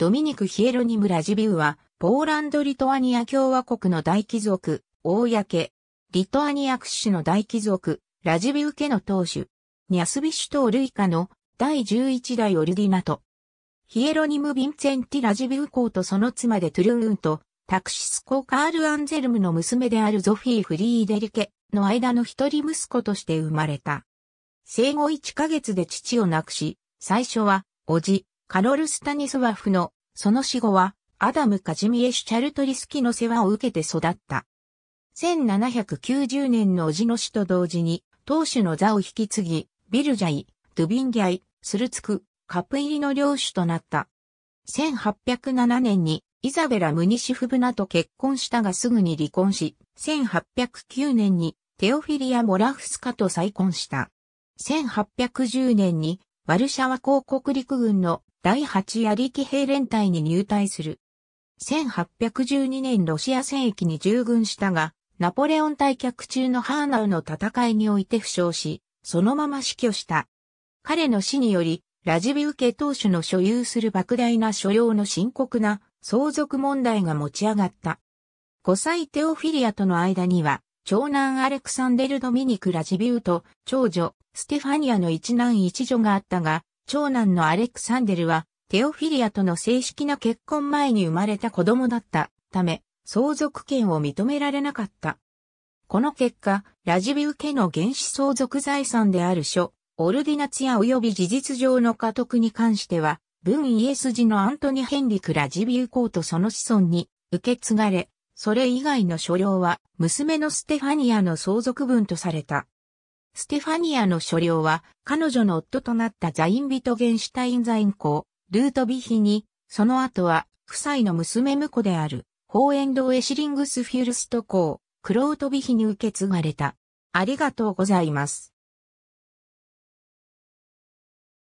ドミニク・ヒエロニム・ラジビウは、ポーランド・リトアニア共和国の大貴族、公、リトアニア屈指の大貴族、ラジビウ家の当主、ニャスビシュトールイカの第11代オルディナト。ヒエロニム・ヴィンツェンティ・ラジビウ公とその妻でトゥルーンと、タクシス公カール・アンゼルムの娘であるゾフィー・フリーデリケの間の一人息子として生まれた。生後1ヶ月で父を亡くし、最初は、おじ、カロル・スタニスワフの、その死後は、アダム・カジミエ・シュチャルトリスキの世話を受けて育った。1790年の叔父の死と同時に、当主の座を引き継ぎ、ビルジャイ、ドゥビンギャイ、スルツク、カプイリの領主となった。1807年にイザベラ・ムニシフブナと結婚したがすぐに離婚し、1809年にテオフィリア・モラフスカと再婚した。1810年にワルシャワ公国陸軍の第8やり騎兵連隊に入隊する。1812年ロシア戦役に従軍したが、ナポレオン退却中のハーナウの戦いにおいて負傷し、そのまま死去した。彼の死により、ラジビウ家当主の所有する莫大な所領の深刻な相続問題が持ち上がった。5歳テオフィリアとの間には、長男アレクサンデル・ドミニク・ラジビウと長女ステファニアの一男一女があったが、長男のアレクサンデルは、テオフィリアとの正式な結婚前に生まれた子供だったため、相続権を認められなかった。この結果、ラジビウ家の原始相続財産である書、オルディナツィア及び事実上の家督に関しては、文イエス寺のアントニ・ヘンリク・ラジビウ公とその子孫に受け継がれ、それ以外の所領は娘のステファニアの相続分とされた。ステファニアの所領は、彼女の夫となったザイン・ビトゲンシュタイン・ザイン公、ルートビヒに、その後は、夫妻の娘婿である、ホーエンド・エシリングス・フュルスト公、クロートビヒに受け継がれた。ありがとうございます。